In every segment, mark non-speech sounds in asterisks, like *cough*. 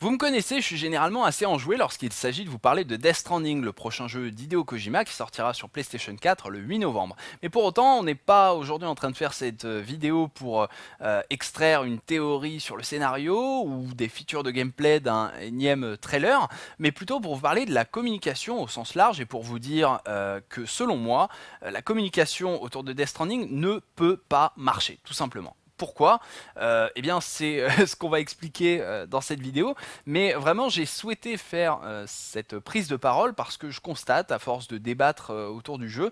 Vous me connaissez, je suis généralement assez enjoué lorsqu'il s'agit de vous parler de Death Stranding, le prochain jeu d'Hideo Kojima qui sortira sur PlayStation 4 le 8 novembre. Mais pour autant, on n'est pas aujourd'hui en train de faire cette euh, vidéo pour euh, euh, extraire une théorie sur le scénario ou des features de gameplay d'un énième trailer, mais plutôt pour vous parler de la communication au sens large et pour vous dire que selon moi, la communication autour de Death Stranding ne peut pas marcher, tout simplement. Pourquoi euh, Eh bien, c'est euh, *laughs* ce qu'on va expliquer euh, dans cette vidéo. Mais vraiment, j'ai souhaité faire cette prise de parole parce que je constate, à force de débattre autour du jeu,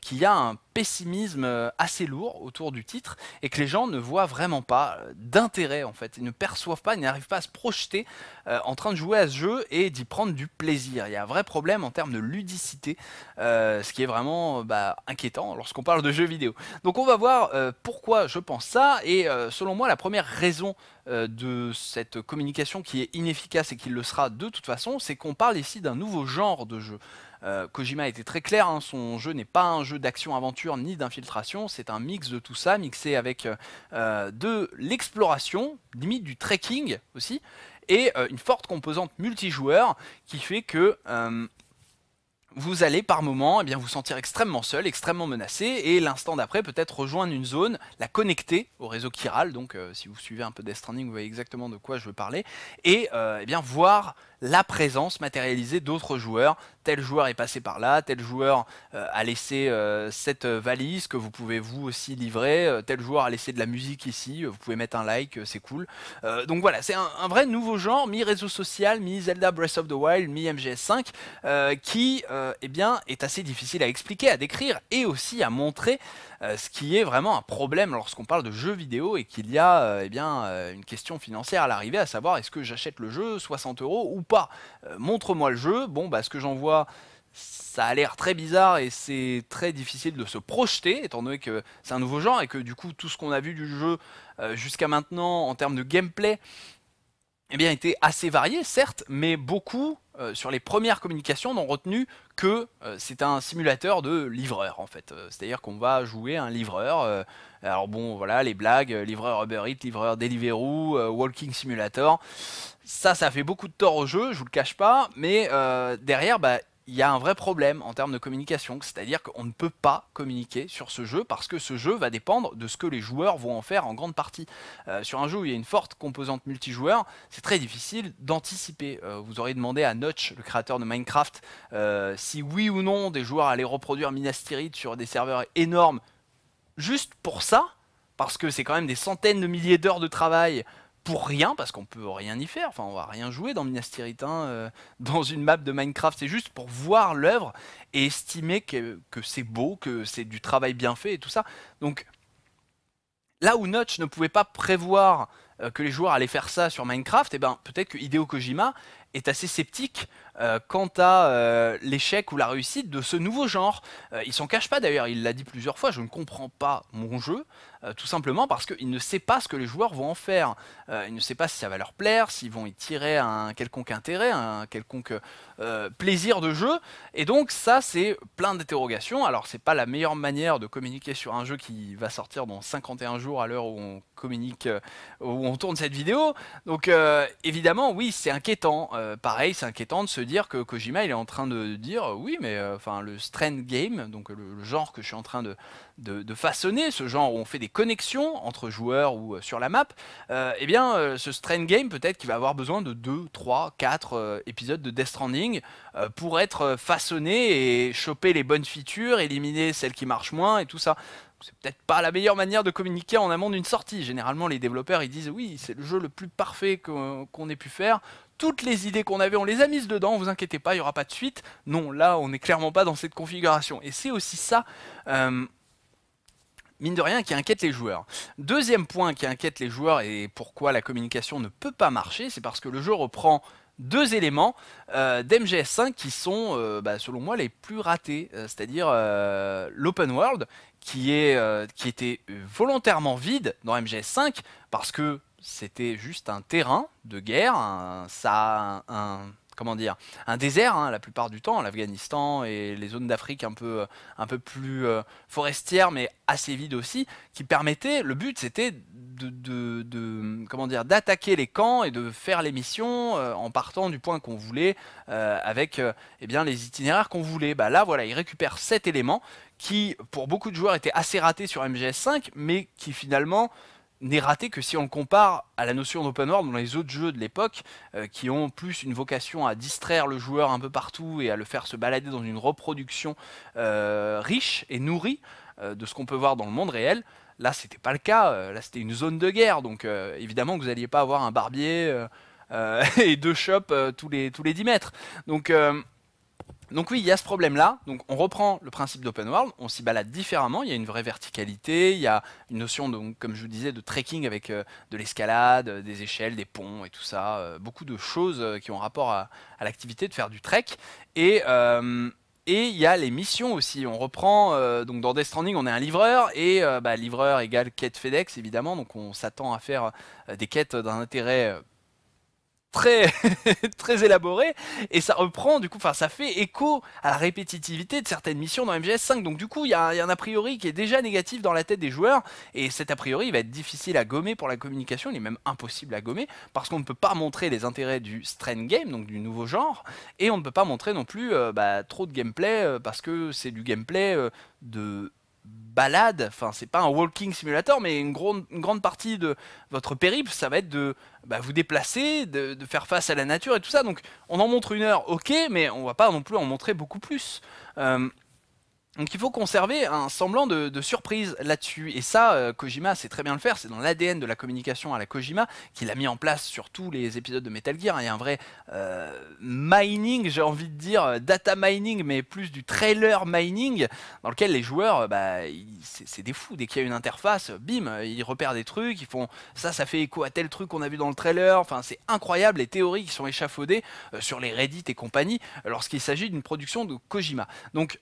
qu'il y a un pessimisme assez lourd autour du titre et que les gens ne voient vraiment pas d'intérêt en fait. Ils ne perçoivent pas, ils n'arrivent pas à se projeter en train de jouer à ce jeu et d'y prendre du plaisir. Il y a un vrai problème en termes de ludicité, ce qui est vraiment bah, inquiétant lorsqu'on parle de jeux vidéo. Donc on va voir pourquoi je pense ça et euh, selon moi, la première raison euh, de cette communication qui est inefficace et qui le sera de toute façon, c'est qu'on parle ici d'un nouveau genre de jeu. Euh, Kojima a été très clair, hein, son jeu n'est pas un jeu d'action-aventure ni d'infiltration, c'est un mix de tout ça, mixé avec de l'exploration, limite du trekking aussi, et une forte composante multijoueur qui fait que vous allez par moment eh bien, vous sentir extrêmement seul, extrêmement menacé, et l'instant d'après peut-être rejoindre une zone, la connecter au réseau chiral, donc euh, si vous suivez un peu Death Stranding, vous voyez exactement de quoi je veux parler, et euh, eh bien, voir la présence matérialisée d'autres joueurs. Tel joueur est passé par là, tel joueur euh, a laissé euh, cette valise que vous pouvez vous aussi livrer, euh, tel joueur a laissé de la musique ici, vous pouvez mettre un like, c'est cool. donc voilà, c'est un, vrai nouveau genre, mi-réseau social, mi-Zelda Breath of the Wild, mi-MGS5, qui eh bien, est assez difficile à expliquer, à décrire et aussi à montrer, ce qui est vraiment un problème lorsqu'on parle de jeux vidéo et qu'il y a eh bien, une question financière à l'arrivée, à savoir est-ce que j'achète le jeu 60 euros ou euh, montre-moi le jeu. Bon, bah, ce que j'en vois, ça a l'air très bizarre et c'est très difficile de se projeter, étant donné que c'est un nouveau genre et que du coup, tout ce qu'on a vu du jeu euh, jusqu'à maintenant en termes de gameplay, eh bien, était assez varié, certes, mais beaucoup euh, sur les premières communications, n'ont retenu que euh, c'est un simulateur de livreur, en fait. Euh, c'est-à-dire qu'on va jouer un livreur. alors bon, voilà, les blagues, livreur Uber Eats, livreur Deliveroo, Walking Simulator. Ça, ça fait beaucoup de tort au jeu, je vous le cache pas. Mais derrière, bah, il y a un vrai problème en termes de communication, c'est-à-dire qu'on ne peut pas communiquer sur ce jeu parce que ce jeu va dépendre de ce que les joueurs vont en faire en grande partie. Euh, sur un jeu où il y a une forte composante multijoueur, c'est très difficile d'anticiper. Euh, vous auriez demandé à Notch, le créateur de Minecraft, euh, si oui ou non des joueurs allaient reproduire Minas sur des serveurs énormes juste pour ça, parce que c'est quand même des centaines de milliers d'heures de travail pour rien, parce qu'on peut rien y faire, enfin on va rien jouer dans Minas hein, euh, *laughs* dans une map de Minecraft, c'est juste pour voir l'œuvre et estimer que, c'est beau, que c'est du travail bien fait et tout ça. Donc là où Notch ne pouvait pas prévoir euh, que les joueurs allaient faire ça sur Minecraft, eh ben peut-être que Hideo Kojima est assez sceptique euh, quant à euh, l'échec ou la réussite de ce nouveau genre. Il euh, il s'en cache pas d'ailleurs, il l'a dit plusieurs fois, je ne comprends pas mon jeu, tout simplement parce qu'il ne sait pas ce que les joueurs vont en faire. il ne sait pas si ça va leur plaire, s'ils vont y tirer un quelconque intérêt, un quelconque plaisir de jeu. Et donc ça, c'est plein d'interrogations. Alors c'est pas la meilleure manière de communiquer sur un jeu qui va sortir dans 51 jours à l'heure où on communique, où on tourne cette vidéo. Donc évidemment, oui, c'est inquiétant euh, pareil, c'est inquiétant de se dire que Kojima il est en train de dire euh, oui, mais euh, enfin le strand game, donc le, genre que je suis en train de, de, façonner, ce genre où on fait des connexions entre joueurs ou sur la map, eh bien ce strand game peut-être qu'il va avoir besoin de 2, 3, 4 épisodes de Death Stranding pour être façonné et choper les bonnes features, éliminer celles qui marchent moins et tout ça c'est peut-être pas la meilleure manière de communiquer en amont d'une sortie. Généralement, les développeurs ils disent oui, c'est le jeu le plus parfait qu'on ait pu faire. Toutes les idées qu'on avait, on les a mises dedans, vous inquiétez pas, il n'y aura pas de suite. Non, là, on n'est clairement pas dans cette configuration. Et c'est aussi ça, euh, mine de rien, qui inquiète les joueurs. Deuxième point qui inquiète les joueurs et pourquoi la communication ne peut pas marcher, c'est parce que le jeu reprend deux éléments euh, d'MGS5 qui sont, euh, bah, selon moi, les plus ratés, euh, c'est-à-dire l'open world qui, est, qui était volontairement vide dans MGS5 parce que c'était juste un terrain de guerre, ça, un, comment dire, un désert hein, la plupart du temps, l'Afghanistan et les zones d'Afrique un peu, euh, un peu plus forestière euh, forestières, mais assez vides aussi, qui permettaient, le but c'était de, comment dire, d'attaquer les camps et de faire les missions euh, en partant du point qu'on voulait, avec et eh bien, les itinéraires qu'on voulait. Bah, là, voilà, il récupère cet élément qui, pour beaucoup de joueurs, était assez raté sur MGS5, mais qui finalement n'est raté que si on le compare à la notion d'open world dans les autres jeux de l'époque, euh, qui ont plus une vocation à distraire le joueur un peu partout et à le faire se balader dans une reproduction euh, riche et nourrie euh, de ce qu'on peut voir dans le monde réel. Là, c'était pas le cas. Là, c'était une zone de guerre, donc évidemment que vous n'alliez pas avoir un barbier *laughs* et deux shops tous les tous les 10 mètres. Donc donc oui, il y a ce problème-là. Donc on reprend le principe d'open world, on s'y balade différemment. Il y a une vraie verticalité, il y a une notion, donc comme je vous disais, de trekking avec euh, de l'escalade, euh, des échelles, des ponts et tout ça. Euh, beaucoup de choses qui ont rapport à, l'activité de faire du trek. Et et il y a les missions aussi. On reprend, donc dans Death Stranding, on est un livreur, et bah, livreur égale quête FedEx évidemment, donc on s'attend à faire des quêtes d'un intérêt très *laughs* très élaboré et ça reprend du coup enfin ça fait écho à la répétitivité de certaines missions dans MGS 5 donc du coup il y, a, un a priori qui est déjà négatif dans la tête des joueurs et cet a priori va être difficile à gommer pour la communication il est même impossible à gommer parce qu'on ne peut pas montrer les intérêts du strain game donc du nouveau genre et on ne peut pas montrer non plus euh, bah, trop de gameplay euh, parce que c'est du gameplay euh, de balade, enfin c'est pas un walking simulator, mais une, grande, grande partie de votre périple, ça va être de bah, vous déplacer, de, faire face à la nature et tout ça. Donc on en montre une heure, ok, mais on va pas non plus en montrer beaucoup plus. Euh, donc il faut conserver un semblant de, surprise là-dessus. Et ça, euh, Kojima sait très bien le faire, c'est dans l'ADN de la communication à la Kojima qu'il a mis en place sur tous les épisodes de Metal Gear. Hein. Il y a un vrai euh, mining, j'ai envie de dire, euh, data mining, mais plus du trailer mining, dans lequel les joueurs, bah, c'est des fous. Dès qu'il y a une interface, bim, ils repèrent des trucs, ils font ça, ça fait écho à tel truc qu'on a vu dans le trailer. Enfin, c'est incroyable les théories qui sont échafaudées sur les Reddit et compagnie lorsqu'il s'agit d'une production de Kojima. Donc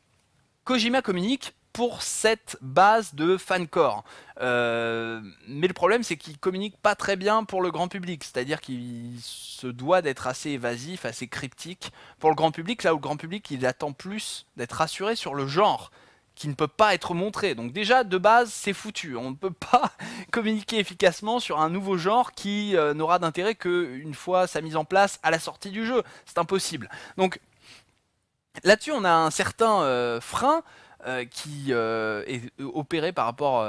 Kojima communique pour cette base de fancore. Euh, mais le problème, c'est qu'il communique pas très bien pour le grand public. C'est-à-dire qu'il se doit d'être assez évasif, assez cryptique pour le grand public, là où le grand public, il attend plus d'être rassuré sur le genre qui ne peut pas être montré. Donc déjà, de base, c'est foutu. On ne peut pas *laughs* communiquer efficacement sur un nouveau genre qui euh, n'aura d'intérêt qu'une fois sa mise en place à la sortie du jeu. C'est impossible. Donc Là-dessus, on a un certain euh, frein euh, qui euh, est opéré par rapport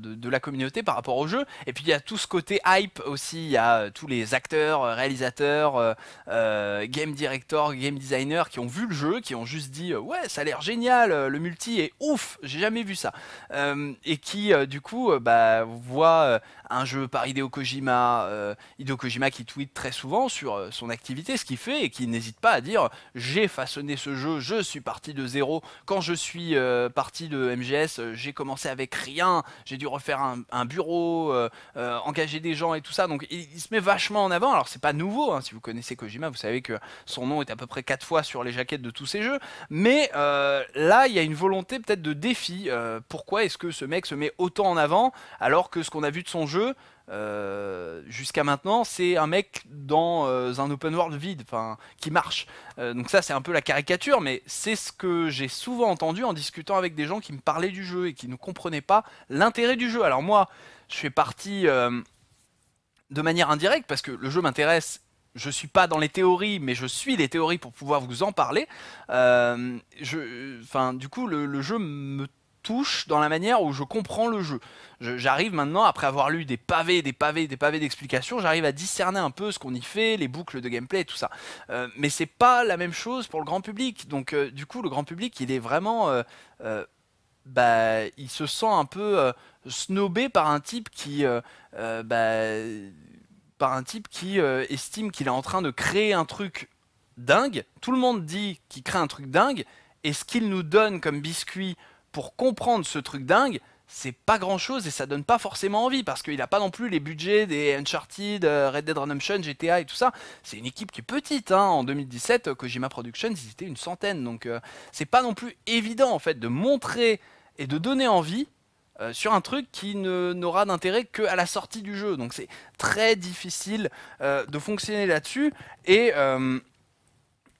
de, la communauté par rapport au jeu. Et puis il y a tout ce côté hype aussi, il y a euh, tous les acteurs, euh, réalisateurs, euh, game directors, game designers qui ont vu le jeu, qui ont juste dit ouais ça a l'air génial, le multi est ouf, j'ai jamais vu ça. et qui du coup bah, voit un jeu par Hideo Kojima, Hideo Kojima qui tweet très souvent sur son activité, ce qu'il fait et qui n'hésite pas à dire j'ai façonné ce jeu, je suis parti de zéro, quand je suis parti de MGS j'ai commencé avec rien, j'ai dû refaire un, bureau, euh, euh, engager des gens et tout ça. Donc il, se met vachement en avant. Alors c'est pas nouveau, hein. si vous connaissez Kojima, vous savez que son nom est à peu près 4 fois sur les jaquettes de tous ses jeux. Mais euh, là, il y a une volonté peut-être de défi. pourquoi est-ce que ce mec se met autant en avant alors que ce qu'on a vu de son jeu, euh, jusqu'à maintenant, c'est un mec dans euh, un open world vide, enfin, qui marche. Euh, donc ça, c'est un peu la caricature, mais c'est ce que j'ai souvent entendu en discutant avec des gens qui me parlaient du jeu et qui ne comprenaient pas l'intérêt du jeu. Alors moi, je fais partie de manière indirecte parce que le jeu m'intéresse. Je suis pas dans les théories, mais je suis les théories pour pouvoir vous en parler. Je, du coup, le jeu me touche dans la manière où je comprends le jeu. J'arrive maintenant, après avoir lu des pavés, des pavés, des pavés d'explications, j'arrive à discerner un peu ce qu'on y fait, les boucles de gameplay, et tout ça. Euh, mais c'est pas la même chose pour le grand public. Donc euh, du coup, le grand public, il est vraiment... Euh, bah, il se sent un peu snobé par un type qui... Bah, par un type qui estime qu'il est en train de créer un truc dingue. Tout le monde dit qu'il crée un truc dingue. Et ce qu'il nous donne comme biscuit pour comprendre ce truc dingue, c'est pas grand chose et ça donne pas forcément envie parce qu'il a pas non plus les budgets des Uncharted, euh, Red Dead Redemption, GTA et tout ça. C'est une équipe qui est petite. Hein. En 2017, euh, Kojima Productions, ils étaient une centaine. Donc euh, c'est pas non plus évident en fait de montrer et de donner envie sur un truc qui n'aura d'intérêt qu'à la sortie du jeu. Donc c'est très difficile de fonctionner là-dessus et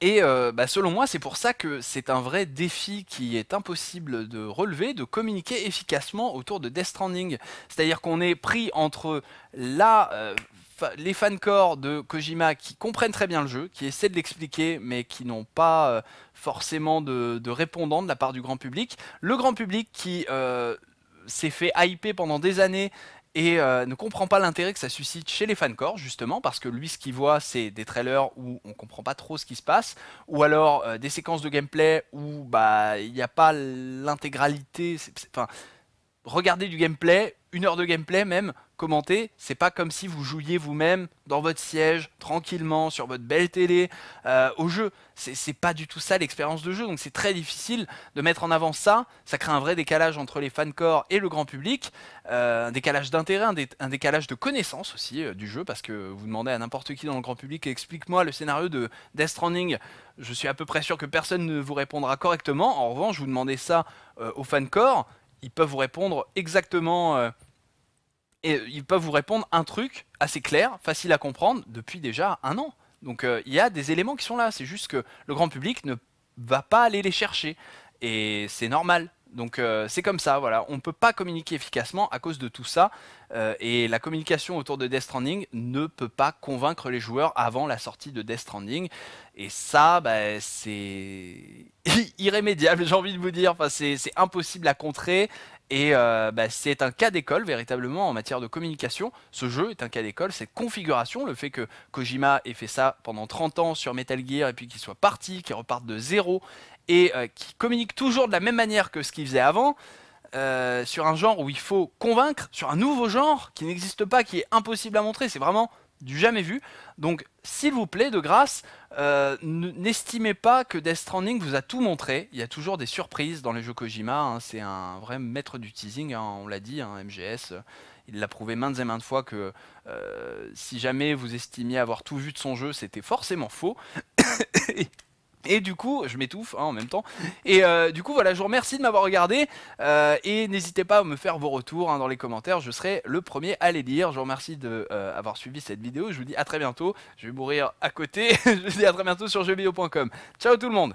et euh, bah, selon moi, c'est pour ça que c'est un vrai défi qui est impossible de relever, de communiquer efficacement autour de Death Stranding. C'est-à-dire qu'on est pris entre la... Euh, les fancores de Kojima qui comprennent très bien le jeu, qui essaient de l'expliquer, mais qui n'ont pas euh, forcément de, de, répondants de la part du grand public. Le grand public qui s'est fait hyper pendant des années et euh, ne comprend pas l'intérêt que ça suscite chez les fancores, justement, parce que lui, ce qu'il voit, c'est des trailers où on comprend pas trop ce qui se passe, ou alors euh, des séquences de gameplay où bah, il n'y a pas l'intégralité. Enfin, regarder du gameplay une heure de gameplay même, commenter, c'est pas comme si vous jouiez vous-même dans votre siège, tranquillement, sur votre belle télé, euh, au jeu. C'est pas du tout ça l'expérience de jeu, donc c'est très difficile de mettre en avant ça. Ça crée un vrai décalage entre les fancores et le grand public, euh, un décalage d'intérêt, un, décalage de connaissance aussi euh, du jeu, parce que vous demandez à n'importe qui dans le grand public, explique-moi le scénario de Death Stranding, je suis à peu près sûr que personne ne vous répondra correctement. En revanche, vous demandez ça aux fancores ils peuvent vous répondre exactement. Euh, et euh, ils peuvent vous répondre un truc assez clair, facile à comprendre, depuis déjà un an. Donc euh, il y a des éléments qui sont là, c'est juste que le grand public ne va pas aller les chercher. Et c'est normal, donc euh, c'est comme ça, voilà. On ne peut pas communiquer efficacement à cause de tout ça. Euh, et la communication autour de Death Stranding ne peut pas convaincre les joueurs avant la sortie de Death Stranding. Et ça, bah, c'est *laughs* irrémédiable, j'ai envie de vous dire. Enfin, c'est impossible à contrer. Et euh, bah, c'est un cas d'école véritablement en matière de communication. Ce jeu est un cas d'école, cette configuration, le fait que Kojima ait fait ça pendant 30 ans sur Metal Gear et puis qu'il soit parti, qu'il reparte de zéro et euh, qu'il communique toujours de la même manière que ce qu'il faisait avant, euh, sur un genre où il faut convaincre, sur un nouveau genre qui n'existe pas, qui est impossible à montrer, c'est vraiment du jamais vu. Donc, s'il vous plaît, de grâce, euh, n'estimez pas que Death Stranding vous a tout montré. Il y a toujours des surprises dans les jeux Kojima. Hein. C'est un vrai maître du teasing, hein. on l'a dit, hein, MGS. Euh, il l'a prouvé maintes et maintes fois que euh, si jamais vous estimiez avoir tout vu de son jeu, c'était forcément faux. *coughs* Et du coup, je m'étouffe hein, en même temps. Et euh, du coup, voilà, je vous remercie de m'avoir regardé. Euh, et n'hésitez pas à me faire vos retours hein, dans les commentaires. Je serai le premier à les lire. Je vous remercie d'avoir euh, suivi cette vidéo. Je vous dis à très bientôt. Je vais mourir à côté. *laughs* je vous dis à très bientôt sur jeuxvideo.com. Ciao tout le monde